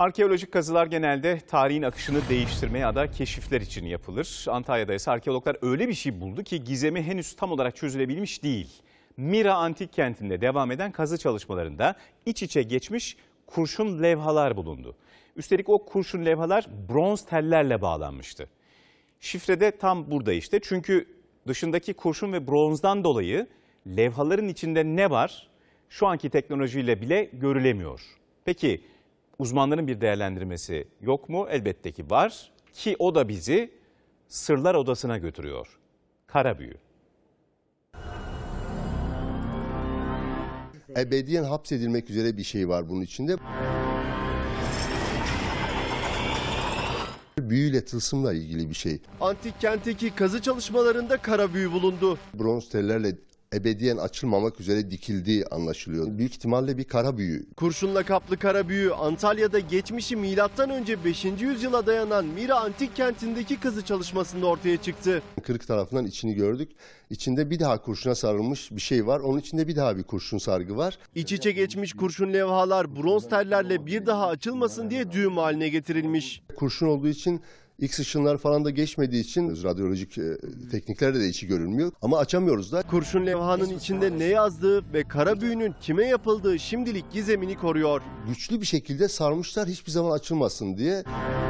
Arkeolojik kazılar genelde tarihin akışını değiştirmeye ya da keşifler için yapılır. Antalya'da ise arkeologlar öyle bir şey buldu ki gizemi henüz tam olarak çözülebilmiş değil. Mira Antik Kenti'nde devam eden kazı çalışmalarında iç içe geçmiş kurşun levhalar bulundu. Üstelik o kurşun levhalar bronz tellerle bağlanmıştı. Şifrede tam burada işte çünkü dışındaki kurşun ve bronzdan dolayı levhaların içinde ne var şu anki teknolojiyle bile görülemiyor. Peki uzmanların bir değerlendirmesi yok mu? Elbette ki var ki o da bizi sırlar odasına götürüyor. Kara büyü. Ebediyen hapsedilmek üzere bir şey var bunun içinde. büyüyle tılsımla ilgili bir şey. Antik kentteki kazı çalışmalarında kara büyü bulundu. Bronz tellerle ebediyen açılmamak üzere dikildiği anlaşılıyor. Büyük ihtimalle bir kara büyü. Kurşunla kaplı kara büyü Antalya'da geçmişi milattan önce 5. yüzyıla dayanan Mira Antik Kenti'ndeki kızı çalışmasında ortaya çıktı. Kırık tarafından içini gördük. İçinde bir daha kurşuna sarılmış bir şey var. Onun içinde bir daha bir kurşun sargı var. İç içe geçmiş kurşun levhalar bronz tellerle bir daha açılmasın diye düğüm haline getirilmiş. Kurşun olduğu için X ışınlar falan da geçmediği için radyolojik e, tekniklerde de içi görünmüyor. Ama açamıyoruz da. Kurşun levhanın içinde ne yazdığı ve kara büyünün kime yapıldığı şimdilik gizemini koruyor. Güçlü bir şekilde sarmışlar hiçbir zaman açılmasın diye.